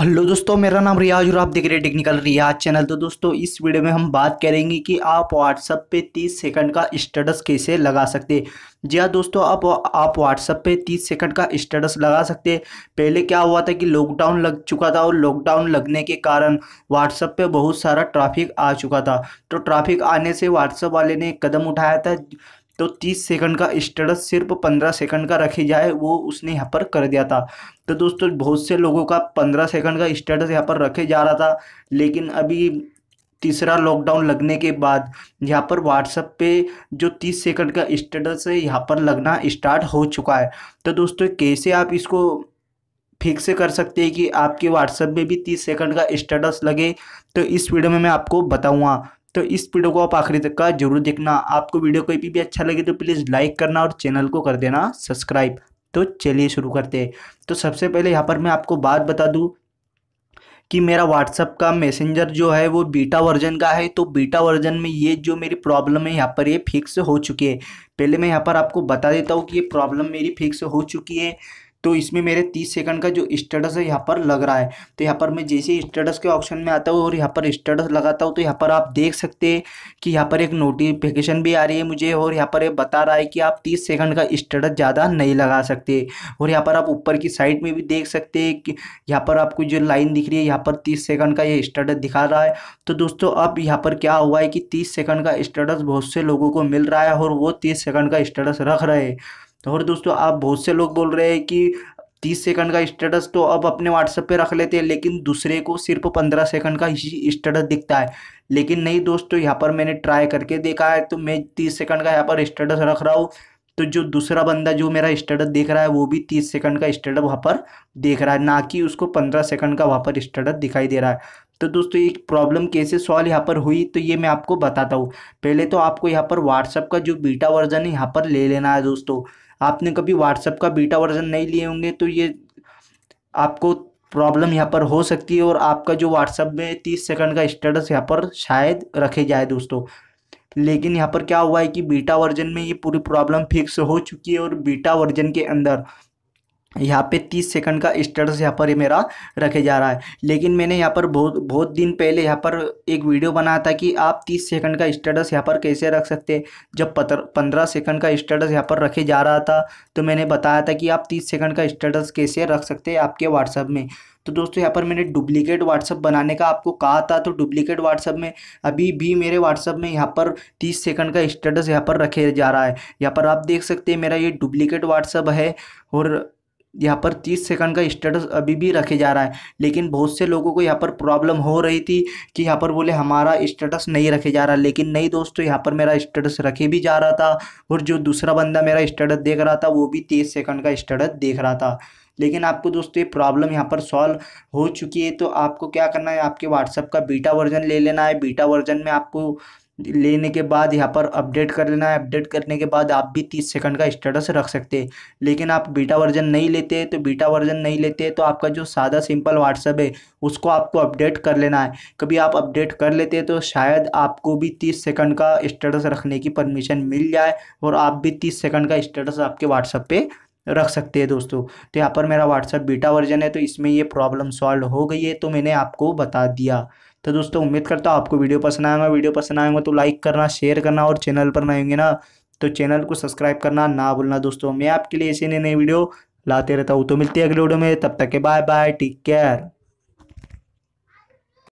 hello दोस्तों मेरा नाम रियाज और आप देख रहे हैं टेक्निकल रियाज चैनल तो दोस्तों इस वीडियो में हम बात करेंगे कि आप व्हाट्सअप पे 30 सेकंड का स्टेटस कैसे लगा सकते जी हाँ दोस्तों आप आप व्हाट्सअप पे 30 सेकंड का स्टेटस लगा सकते पहले क्या हुआ था कि लॉकडाउन लग चुका था और लॉकडाउन लगने के कारण व्हाट्सअप पर बहुत सारा ट्राफिक आ चुका था तो ट्राफिक आने से व्हाट्सअप वाले ने कदम उठाया था तो तीस सेकंड का स्टेटस सिर्फ पंद्रह सेकंड का रखे जाए वो उसने यहाँ पर कर दिया था तो दोस्तों बहुत से लोगों का पंद्रह सेकंड का स्टेटस यहाँ पर रखे जा रहा था लेकिन अभी तीसरा लॉकडाउन लगने के बाद यहाँ पर व्हाट्सअप पे जो तीस सेकंड का स्टेटस है यहाँ पर लगना स्टार्ट हो चुका है तो दोस्तों कैसे आप इसको फिक्स कर सकते हैं कि आपके व्हाट्सएप में भी तीस सेकंड का स्टेटस लगे तो इस वीडियो में मैं आपको बताऊँगा तो इस वीडियो को आप आखिरी तक का जरूर देखना आपको वीडियो कोई भी अच्छा लगे तो प्लीज़ लाइक करना और चैनल को कर देना सब्सक्राइब तो चलिए शुरू करते हैं तो सबसे पहले यहाँ पर मैं आपको बात बता दूँ कि मेरा व्हाट्सअप का मैसेंजर जो है वो बीटा वर्जन का है तो बीटा वर्जन में ये जो मेरी प्रॉब्लम है यहाँ पर ये फिक्स हो चुकी है पहले मैं यहाँ पर आपको बता देता हूँ कि ये प्रॉब्लम मेरी फिक्स हो चुकी है तो इसमें मेरे तीस सेकंड का जो स्टेटस है यहाँ पर लग रहा है तो यहाँ पर मैं जैसे स्टेटस के ऑप्शन में आता हूँ और यहाँ पर स्टेटस लगाता हूँ तो यहाँ पर आप देख सकते हैं कि यहाँ पर एक नोटिफिकेशन भी आ रही है मुझे और यहाँ पर ये बता रहा है कि आप तीस सेकंड का स्टेटस ज़्यादा नहीं लगा सकते और यहाँ पर आप ऊपर की साइड में भी देख सकते हैं कि यहाँ पर आपको जो लाइन दिख रही है यहाँ पर तीस सेकंड का ये स्टेटस दिखा रहा है तो दोस्तों अब यहाँ पर क्या हुआ है कि तीस सेकंड का स्टेटस बहुत से लोगों को मिल रहा है और वो तीस सेकंड का स्टेटस रख रहे हैं तो और दोस्तों आप बहुत से लोग बोल रहे हैं कि तीस सेकंड का स्टेटस तो अब अपने व्हाट्सएप पे रख लेते हैं लेकिन दूसरे को सिर्फ पंद्रह सेकंड का ही स्टेटस दिखता है लेकिन नहीं दोस्तों यहाँ पर मैंने ट्राई करके देखा है तो मैं तीस सेकंड का यहाँ पर स्टेटस रख रहा हूँ तो जो दूसरा बंदा जो मेरा स्टेटस देख रहा है वो भी तीस सेकंड का स्टेटस वहाँ पर देख रहा है ना कि उसको पंद्रह सेकंड का वहाँ पर स्टेटस दिखाई दे रहा है तो दोस्तों एक प्रॉब्लम कैसे सॉल्व यहाँ पर हुई तो ये मैं आपको बताता हूँ पहले तो आपको यहाँ पर व्हाट्सअप का जो बीटा वर्जन है यहाँ पर ले लेना है दोस्तों आपने कभी व्हाट्सएप का बीटा वर्जन नहीं लिए होंगे तो ये आपको प्रॉब्लम यहाँ पर हो सकती है और आपका जो व्हाट्सएप में तीस सेकंड का स्टेटस यहाँ पर शायद रखे जाए दोस्तों लेकिन यहाँ पर क्या हुआ है कि बीटा वर्जन में ये पूरी प्रॉब्लम फिक्स हो चुकी है और बीटा वर्जन के अंदर यहाँ पे तीस सेकंड का स्टेटस यहाँ पर मेरा रखे जा रहा है लेकिन मैंने यहाँ पर बहुत बहुत दिन पहले यहाँ पर एक वीडियो बनाया था कि आप तीस सेकंड का स्टेटस यहाँ पर कैसे रख सकते हैं जब पंद्रह सेकंड का स्टेटस यहाँ पर रखे जा रहा था तो मैंने बताया था कि आप तीस सेकंड का स्टेटस कैसे रख सकते हैं आपके व्हाट्सअप में तो दोस्तों यहाँ पर मैंने डुप्लीकेट व्हाट्सअप बनाने का आपको कहा था तो डुप्लीकेट व्हाट्सअप में अभी भी मेरे व्हाट्सअप में यहाँ पर तीस सेकंड का स्टेटस यहाँ पर रखे जा रहा है यहाँ पर आप देख सकते हैं मेरा ये डुप्लीकेट व्हाट्सअप है और यहाँ पर तीस सेकंड का स्टेटस अभी भी रखे जा रहा है लेकिन बहुत से लोगों को यहाँ पर प्रॉब्लम हो रही थी कि यहाँ पर बोले हमारा स्टेटस नहीं रखे जा रहा लेकिन नहीं दोस्तों यहाँ पर मेरा स्टेटस रखे भी जा रहा था और जो दूसरा बंदा मेरा स्टेटस देख रहा था वो भी तीस सेकंड का स्टेटस देख रहा था लेकिन आपको दोस्तों ये प्रॉब्लम यहाँ पर सॉल्व हो चुकी है तो आपको क्या करना है आपके व्हाट्सअप का बीटा वर्जन ले लेना है बीटा वर्जन में आपको लेने के बाद यहाँ पर अपडेट कर लेना है अपडेट करने के बाद आप भी तीस सेकंड का स्टेटस रख सकते हैं लेकिन आप बीटा वर्जन नहीं लेते तो बीटा वर्जन नहीं लेते तो आपका जो सादा सिंपल व्हाट्सअप है उसको आपको अपडेट कर लेना है कभी आप अपडेट कर लेते हैं तो शायद आपको भी तीस सेकंड का स्टेटस रखने की परमिशन मिल जाए और आप भी तीस सेकंड का स्टेटस आपके व्हाट्सएप पर रख सकते हैं दोस्तों तो यहाँ पर मेरा व्हाट्सअप बीटा वर्जन है तो इसमें ये प्रॉब्लम सॉल्व हो गई है तो मैंने आपको बता दिया तो दोस्तों उम्मीद करता हूँ आपको वीडियो पसंद आएगा वीडियो पसंद आएगा तो लाइक करना शेयर करना और चैनल पर नए होंगे ना तो चैनल को सब्सक्राइब करना ना भूलना दोस्तों मैं आपके लिए ऐसे नए नए वीडियो लाते रहता हूँ तो मिलती है अगले वीडियो में तब तक के बाय बाय टेक केयर